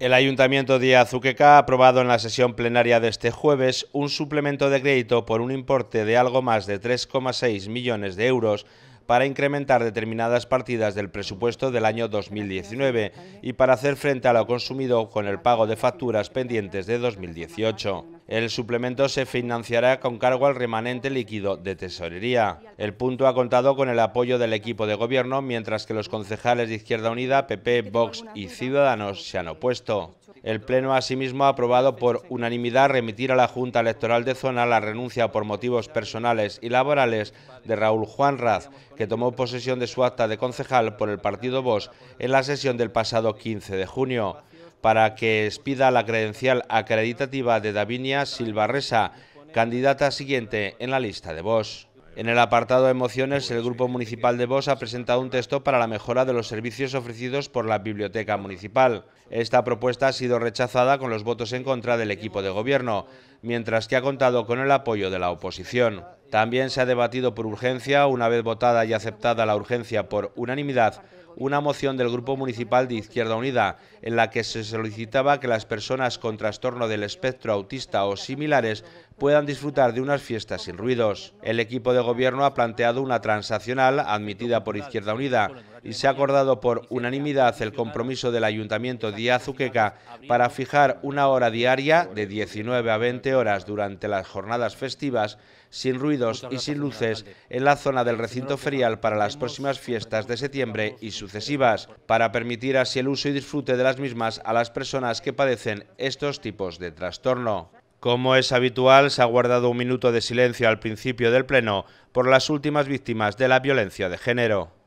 El Ayuntamiento de Azuqueca ha aprobado en la sesión plenaria de este jueves un suplemento de crédito por un importe de algo más de 3,6 millones de euros para incrementar determinadas partidas del presupuesto del año 2019 y para hacer frente a lo consumido con el pago de facturas pendientes de 2018. El suplemento se financiará con cargo al remanente líquido de tesorería. El punto ha contado con el apoyo del equipo de gobierno, mientras que los concejales de Izquierda Unida, PP, Vox y Ciudadanos se han opuesto. El Pleno asimismo ha aprobado por unanimidad remitir a la Junta Electoral de Zona la renuncia por motivos personales y laborales de Raúl Juan Raz, que tomó posesión de su acta de concejal por el partido Vox en la sesión del pasado 15 de junio para que expida la credencial acreditativa de Davinia Silvarresa, candidata siguiente en la lista de VOs. En el apartado de mociones, el Grupo Municipal de VOs ha presentado un texto para la mejora de los servicios ofrecidos por la Biblioteca Municipal. Esta propuesta ha sido rechazada con los votos en contra del equipo de gobierno, mientras que ha contado con el apoyo de la oposición. También se ha debatido por urgencia, una vez votada y aceptada la urgencia por unanimidad, una moción del Grupo Municipal de Izquierda Unida en la que se solicitaba que las personas con trastorno del espectro autista o similares puedan disfrutar de unas fiestas sin ruidos. El equipo de gobierno ha planteado una transaccional admitida por Izquierda Unida y se ha acordado por unanimidad el compromiso del Ayuntamiento de Azuqueca para fijar una hora diaria de 19 a 20 horas durante las jornadas festivas sin ruidos y sin luces en la zona del recinto ferial para las próximas fiestas de septiembre y sucesivas para permitir así el uso y disfrute de las mismas a las personas que padecen estos tipos de trastorno. Como es habitual, se ha guardado un minuto de silencio al principio del pleno por las últimas víctimas de la violencia de género.